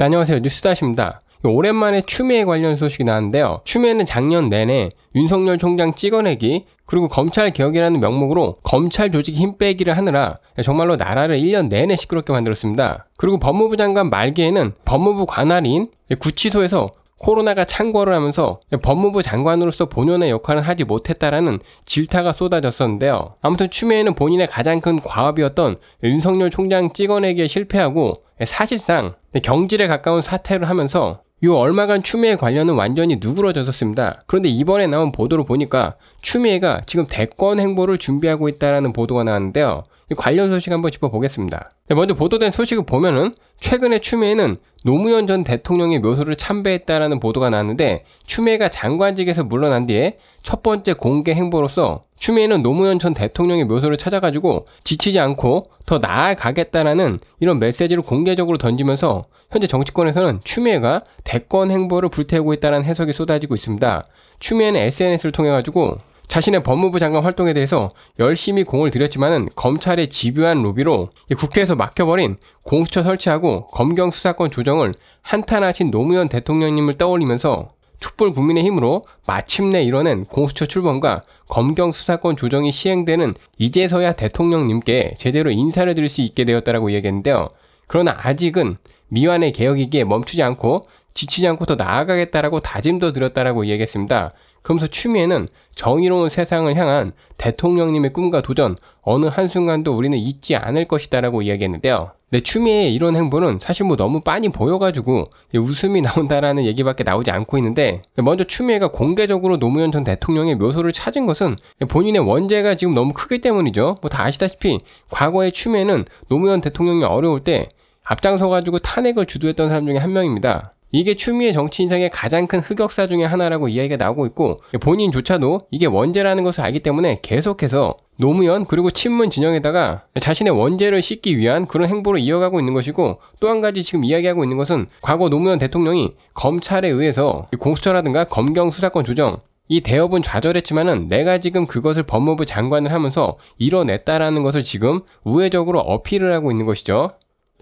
네, 안녕하세요. 뉴스다시입니다. 오랜만에 추미애 관련 소식이 나왔는데요. 추미애는 작년 내내 윤석열 총장 찍어내기 그리고 검찰 개혁이라는 명목으로 검찰 조직 힘 빼기를 하느라 정말로 나라를 1년 내내 시끄럽게 만들었습니다. 그리고 법무부 장관 말기에는 법무부 관할인 구치소에서 코로나가 창궐을 하면서 법무부 장관으로서 본연의 역할은 하지 못했다라는 질타가 쏟아졌었는데요. 아무튼 추미애는 본인의 가장 큰 과업이었던 윤석열 총장 찍어내기에 실패하고 예, 사실상 경질에 가까운 사태를 하면서 요 얼마간 추미애 관련은 완전히 누그러졌었습니다. 그런데 이번에 나온 보도를 보니까 추미애가 지금 대권 행보를 준비하고 있다라는 보도가 나왔는데요. 관련 소식 한번 짚어보겠습니다. 네, 먼저 보도된 소식을 보면은 최근에 추미애는 노무현 전 대통령의 묘소를 참배했다라는 보도가 나왔는데 추미애가 장관직에서 물러난 뒤에 첫 번째 공개 행보로서 추미애는 노무현 전 대통령의 묘소를 찾아가지고 지치지 않고 더 나아가겠다라는 이런 메시지를 공개적으로 던지면서 현재 정치권에서는 추미애가 대권 행보를 불태우고 있다는 해석이 쏟아지고 있습니다. 추미애는 SNS를 통해 가지고 자신의 법무부 장관 활동에 대해서 열심히 공을 들였지만은 검찰의 집요한 로비로 국회에서 막혀버린 공수처 설치하고 검경 수사권 조정을 한탄하신 노무현 대통령님을 떠올리면서 촛불 국민의 힘으로 마침내 이뤄낸 공수처 출범과 검경 수사권 조정이 시행되는 이제서야 대통령님께 제대로 인사를 드릴 수 있게 되었다라고 이야기했는데요. 그러나 아직은 미완의 개혁이기에 멈추지 않고 지치지 않고 더 나아가겠다라고 다짐도 드렸다라고 이야기했습니다. 그러면서 추미애는 정의로운 세상을 향한 대통령님의 꿈과 도전 어느 한순간도 우리는 잊지 않을 것이다라고 이야기했는데요. 근데 추미애의 이런 행보는 사실 뭐 너무 빤히 보여가지고 웃음이 나온다라는 얘기밖에 나오지 않고 있는데 먼저 추미애가 공개적으로 노무현 전 대통령의 묘소를 찾은 것은 본인의 원죄가 지금 너무 크기 때문이죠. 뭐 다 아시다시피 과거의 추미애는 노무현 대통령이 어려울 때 앞장서가지고 탄핵을 주도했던 사람 중에 한 명입니다. 이게 추미애 정치 인상의 가장 큰 흑역사 중의 하나라고 이야기가 나오고 있고 본인조차도 이게 원죄라는 것을 알기 때문에 계속해서 노무현 그리고 친문 진영에다가 자신의 원죄를 씻기 위한 그런 행보를 이어가고 있는 것이고 또 한 가지 지금 이야기하고 있는 것은 과거 노무현 대통령이 검찰에 의해서 공수처라든가 검경 수사권 조정 이 대업은 좌절했지만은 내가 지금 그것을 법무부 장관을 하면서 이뤄냈다라는 것을 지금 우회적으로 어필을 하고 있는 것이죠.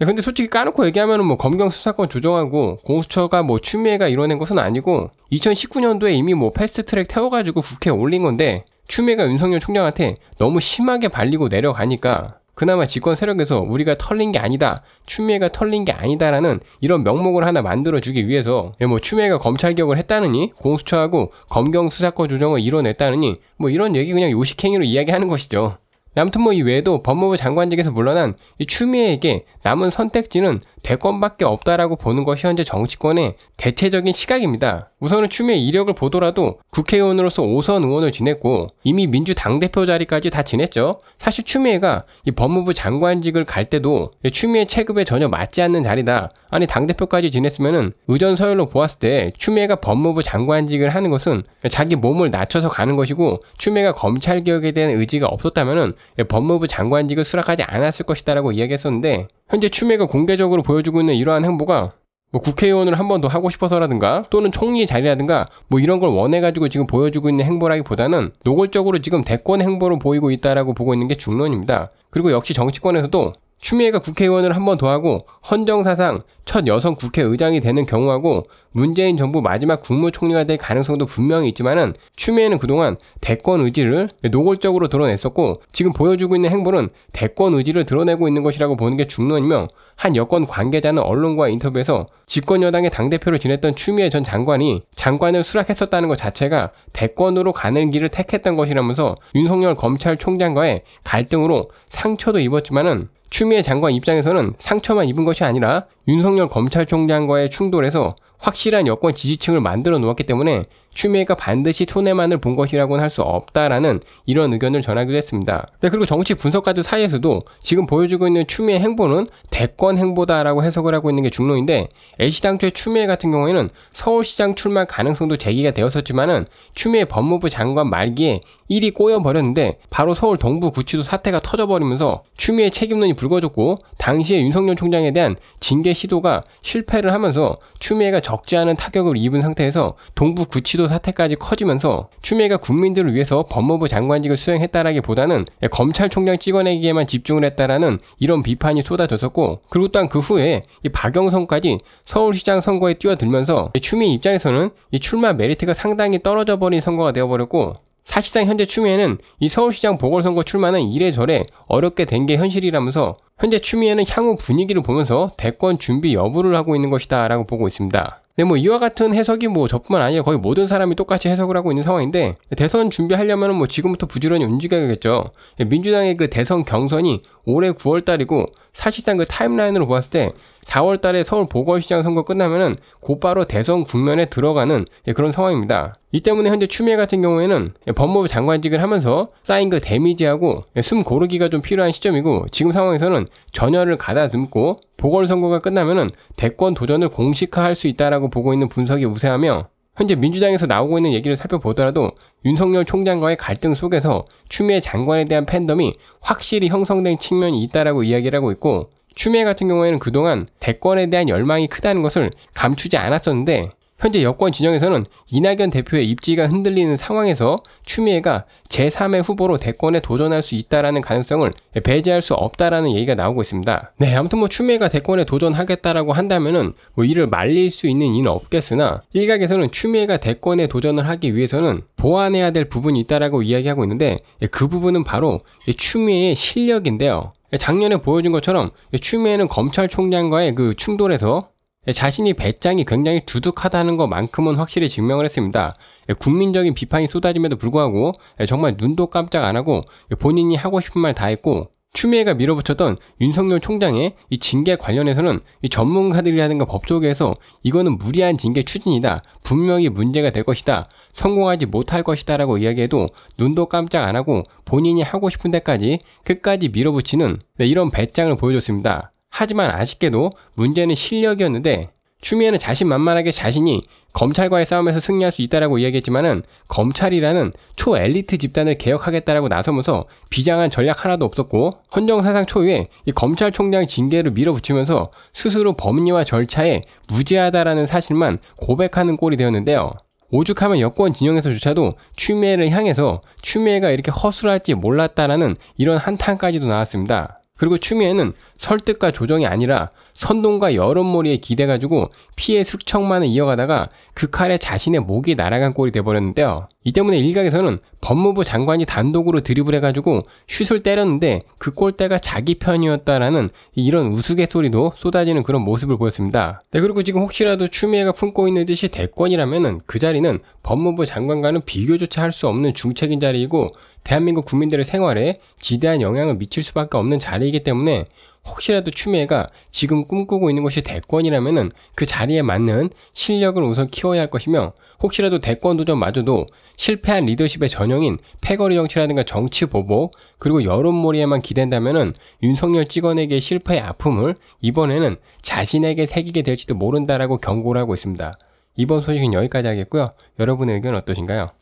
근데 솔직히 까놓고 얘기하면은 뭐 검경 수사권 조정하고 공수처가 뭐 추미애가 이뤄낸 것은 아니고 2019년도에 이미 뭐 패스트트랙 태워가지고 국회에 올린 건데 추미애가 윤석열 총장한테 너무 심하게 발리고 내려가니까 그나마 집권 세력에서 우리가 털린 게 아니다, 추미애가 털린 게 아니다라는 이런 명목을 하나 만들어주기 위해서 예, 뭐 추미애가 검찰 개혁을 했다느니 공수처하고 검경 수사권 조정을 이뤄냈다느니 뭐 이런 얘기 그냥 요식행위로 이야기하는 것이죠. 아무튼 뭐이 외에도 법무부 장관직에서 물러난 이 추미애에게 남은 선택지는 대권밖에 없다라고 보는 것이 현재 정치권의 대체적인 시각입니다. 우선은 추미애 이력을 보더라도 국회의원으로서 5선 의원을 지냈고 이미 민주당 대표 자리까지 다 지냈죠. 사실 추미애가 이 법무부 장관직을 갈 때도 추미애 체급에 전혀 맞지 않는 자리다. 아니 당 대표까지 지냈으면은 의전 서열로 보았을 때 추미애가 법무부 장관직을 하는 것은 자기 몸을 낮춰서 가는 것이고 추미애가 검찰 개혁에 대한 의지가 없었다면은 법무부 장관직을 수락하지 않았을 것이다라고 이야기했었는데 현재 추미애가 공개적으로 보여주고 있는 이러한 행보가 뭐 국회의원을 한 번 더 하고 싶어서라든가 또는 총리의 자리라든가 뭐 이런 걸 원해가지고 지금 보여주고 있는 행보라기보다는 노골적으로 지금 대권 행보로 보이고 있다라고 보고 있는 게 중론입니다. 그리고 역시 정치권에서도 추미애가 국회의원을 한 번더 하고 헌정사상 첫 여성 국회의장이 되는 경우하고 문재인 정부 마지막 국무총리가 될 가능성도 분명히 있지만은 추미애는 그동안 대권 의지를 노골적으로 드러냈었고 지금 보여주고 있는 행보는 대권 의지를 드러내고 있는 것이라고 보는 게 중론이며 한 여권 관계자는 언론과 인터뷰에서 집권 여당의 당대표로 지냈던 추미애 전 장관이 장관을 수락했었다는 것 자체가 대권으로 가는 길을 택했던 것이라면서 윤석열 검찰총장과의 갈등으로 상처도 입었지만은 추미애 장관 입장에서는 상처만 입은 것이 아니라 윤석열 검찰총장과의 충돌에서 확실한 여권 지지층을 만들어 놓았기 때문에 추미애가 반드시 손해만을 본 것이라고는 할 수 없다라는 이런 의견을 전하기도 했습니다. 네, 그리고 정치 분석가들 사이에서도 지금 보여주고 있는 추미애 행보는 대권 행보다라고 해석을 하고 있는 게 중론인데 애시당초의 추미애 같은 경우에는 서울시장 출마 가능성도 제기가 되었었지만은 추미애 법무부 장관 말기에 일이 꼬여버렸는데 바로 서울 동부구치소 사태가 터져버리면서 추미애 책임론이 불거졌고 당시에 윤석열 총장에 대한 징계 시도가 실패를 하면서 추미애가 적지 않은 타격을 입은 상태에서 동부구치소 사태까지 커지면서 추미애가 국민들을 위해서 법무부 장관직을 수행했다라기보다는 검찰총장 찍어내기에만 집중을 했다라는 이런 비판이 쏟아졌었고 그리고 또 한 그 후에 이 박영선까지 서울시장 선거에 뛰어들면서 추미애 입장에서는 이 출마 메리트가 상당히 떨어져 버린 선거가 되어버렸고 사실상 현재 추미애는 이 서울시장 보궐선거 출마는 이래저래 어렵게 된 게 현실이라면서 현재 추미애는 향후 분위기를 보면서 대권 준비 여부를 하고 있는 것이다 라고 보고 있습니다. 근데 뭐 이와 같은 해석이 뭐 저뿐만 아니라 거의 모든 사람이 똑같이 해석을 하고 있는 상황인데 대선 준비하려면 뭐 지금부터 부지런히 움직여야겠죠. 민주당의 그 대선 경선이 올해 9월 달이고 사실상 그 타임라인으로 보았을 때 4월 달에 서울 보궐시장 선거 끝나면은 곧바로 대선 국면에 들어가는 예, 그런 상황입니다. 이 때문에 현재 추미애 같은 경우에는 예, 법무부 장관직을 하면서 쌓인 그 데미지하고 예, 숨 고르기가 좀 필요한 시점이고 지금 상황에서는 전열을 가다듬고 보궐선거가 끝나면은 대권 도전을 공식화할 수 있다라고 보고 있는 분석이 우세하며 현재 민주당에서 나오고 있는 얘기를 살펴보더라도 윤석열 총장과의 갈등 속에서 추미애 장관에 대한 팬덤이 확실히 형성된 측면이 있다라고 이야기를 하고 있고 추미애 같은 경우에는 그동안 대권에 대한 열망이 크다는 것을 감추지 않았었는데 현재 여권 진영에서는 이낙연 대표의 입지가 흔들리는 상황에서 추미애가 제3의 후보로 대권에 도전할 수 있다라는 가능성을 배제할 수 없다라는 얘기가 나오고 있습니다. 네, 아무튼 뭐 추미애가 대권에 도전하겠다라고 한다면은 뭐 이를 말릴 수 있는 이는 없겠으나 일각에서는 추미애가 대권에 도전을 하기 위해서는 보완해야 될 부분이 있다라고 이야기하고 있는데 예, 그 부분은 바로 추미애의 실력인데요. 예, 작년에 보여준 것처럼 추미애는 검찰총장과의 그 충돌에서 예, 자신이 배짱이 굉장히 두둑하다는 것만큼은 확실히 증명을 했습니다. 예, 국민적인 비판이 쏟아짐에도 불구하고 예, 정말 눈도 깜짝 안 하고 본인이 하고 싶은 말 다 했고 추미애가 밀어붙였던 윤석열 총장의 이 징계 관련해서는 이 전문가들이라든가 법조계에서 이거는 무리한 징계 추진이다. 분명히 문제가 될 것이다. 성공하지 못할 것이다. 라고 이야기해도 눈도 깜짝 안 하고 본인이 하고 싶은 데까지 끝까지 밀어붙이는 네, 이런 배짱을 보여줬습니다. 하지만 아쉽게도 문제는 실력이었는데 추미애는 자신만만하게 자신이 검찰과의 싸움에서 승리할 수 있다라고 이야기했지만은 검찰이라는 초엘리트 집단을 개혁하겠다라고 나서면서 비장한 전략 하나도 없었고 헌정사상 초유의 이 검찰총장 징계를 밀어붙이면서 스스로 법리와 절차에 무죄하다라는 사실만 고백하는 꼴이 되었는데요. 오죽하면 여권 진영에서조차도 추미애를 향해서 추미애가 이렇게 허술할지 몰랐다라는 이런 한탄까지도 나왔습니다. 그리고 추미애는 설득과 조정이 아니라 선동과 여론몰이에 기대가지고 피해 숙청만을 이어가다가 그 칼에 자신의 목이 날아간 꼴이 돼버렸는데요. 이 때문에 일각에서는 법무부 장관이 단독으로 드리블해가지고 슛을 때렸는데 그 골대가 자기 편이었다라는 이런 우스갯소리도 쏟아지는 그런 모습을 보였습니다. 네, 그리고 지금 혹시라도 추미애가 품고 있는 듯이 대권이라면은 그 자리는 법무부 장관과는 비교조차 할 수 없는 중책인 자리이고 대한민국 국민들의 생활에 지대한 영향을 미칠 수밖에 없는 자리이기 때문에 혹시라도 추미애가 지금 꿈꾸고 있는 것이 대권이라면은 그 자리에 맞는 실력을 우선 키워야 할 것이며 혹시라도 대권 도전마저도 실패한 리더십의 전형인 패거리 정치라든가 정치 보복 그리고 여론몰이에만 기댄다면은 윤석열 찍어내기의 실패의 아픔을 이번에는 자신에게 새기게 될지도 모른다라고 경고를 하고 있습니다. 이번 소식은 여기까지 하겠고요. 여러분의 의견 어떠신가요?